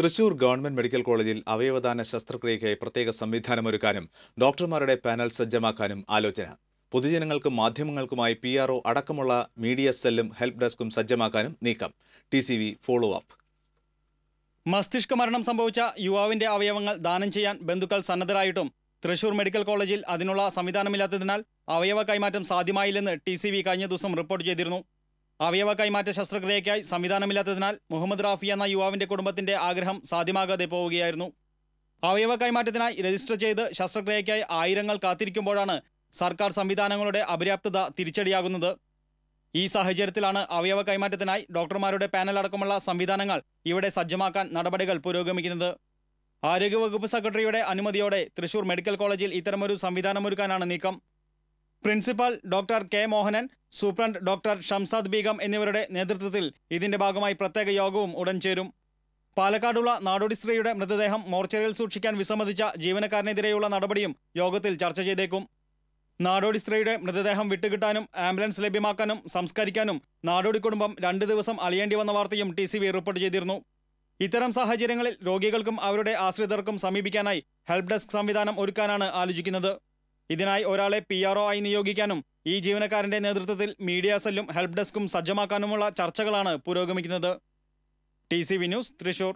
Thrissur government medical കോളേജിൽ അവയവദാന ശസ്ത്രക്രിയയ്ക്കായി പ്രത്യേക സംവിധാനമൊരുക്കാനും ഡോക്ടർമാരുടെ പാനൽ സജ്ജമാക്കാനും ആലോചന പൊതുജനങ്ങൾക്കും മാധ്യമങ്ങൾക്കുമായി പി അടക്കമുള്ള മീഡിയ സെല്ലും ഹെൽപ്പ് ഡെസ്കും സജ്ജമാക്കാനും നീക്കം T C V follow up മസ്തിഷ്ക മരണം സംഭവിച്ച യുവാവിന്റെ അവയവങ്ങൾ ദാനം ചെയ്യാൻ ബന്ധുക്കൾ സന്നദ്ധരായിട്ടും തൃശൂർ മെഡിക്കൽ കോളേജിൽ അതിനുള്ള സംവിധാനമില്ലാത്തതിനാൽ അവയവ കൈമാറ്റം സാധ്യമായില്ലെന്ന് ടി കഴിഞ്ഞ ദിവസം റിപ്പോർട്ട് ചെയ്തിരുന്നു അവയവ കൈമാറ്റ ശസ്ത്രക്രിയയ്ക്കായി സംവിധാനമില്ലാത്തതിനാൽ മുഹമ്മദ് റാഫി എന്ന യുവാവിന്റെ കുടുംബത്തിന്റെ ആഗ്രഹം സാധ്യമാകാതെ പോവുകയായിരുന്നു അവയവ കൈമാറ്റത്തിനായി രജിസ്റ്റർ ചെയ്ത് ശസ്ത്രക്രിയയ്ക്കായി ആയിരങ്ങൾ കാത്തിരിക്കുമ്പോഴാണ് സർക്കാർ സംവിധാനങ്ങളുടെ അപര്യാപ്തത തിരിച്ചടിയാകുന്നത് ഈ സാഹചര്യത്തിലാണ് അവയവ കൈമാറ്റത്തിനായി ഡോക്ടർമാരുടെ പാനൽ അടക്കമുള്ള സംവിധാനങ്ങൾ ഇവിടെ സജ്ജമാക്കാൻ നടപടികൾ പുരോഗമിക്കുന്നത് ആരോഗ്യവകുപ്പ് സെക്രട്ടറിയുടെ അനുമതിയോടെ തൃശൂർ മെഡിക്കൽ കോളേജിൽ ഇത്തരമൊരു സംവിധാനമൊരുക്കാനാണ് നീക്കം principal doctor K Mohanan superintendent doctor Shamsad Beegum എന്നിവരുടെ നേതൃത്വത്തിൽ ഇതിന്റെ ഭാഗമായി പ്രത്യേക യോഗവും ഉടൻ ചേരും പാലക്കാടുള്ള നാടോടി സ്ത്രീയുടെ മൃതദേഹം മോർച്ചറിയിൽ സൂക്ഷിക്കാൻ വിസമ്മതിച്ച ജീവനക്കാരനെതിരെയുള്ള നടപടിയും യോഗത്തിൽ ചർച്ച ചെയ്തേക്കും നാടോടി സ്ത്രീയുടെ മൃതദേഹം വിട്ടുകിട്ടാനും ആംബുലൻസ് ലഭ്യമാക്കാനും സംസ്കരിക്കാനും നാടോടി കുടുംബം രണ്ട് ദിവസം അലിയേണ്ടി വന്ന വാർത്തയും ടി സി റിപ്പോർട്ട് ചെയ്തിരുന്നു ഇത്തരം സാഹചര്യങ്ങളിൽ രോഗികൾക്കും അവരുടെ ആശ്രിതർക്കും സമീപിക്കാനായി ഹെൽപ്പ് ഡെസ്ക് സംവിധാനം ഒരുക്കാനാണ് ആലോചിക്കുന്നത് ഇതിനായി ഒരാളെ പി ആർ ആയി നിയോഗിക്കാനും ഈ ജീവനക്കാരന്റെ നേതൃത്വത്തിൽ മീഡിയ സെല്ലും ഹെൽപ് ഡെസ്കും സജ്ജമാക്കാനുമുള്ള ചർച്ചകളാണ് പുരോഗമിക്കുന്നത് T C V news Thrissur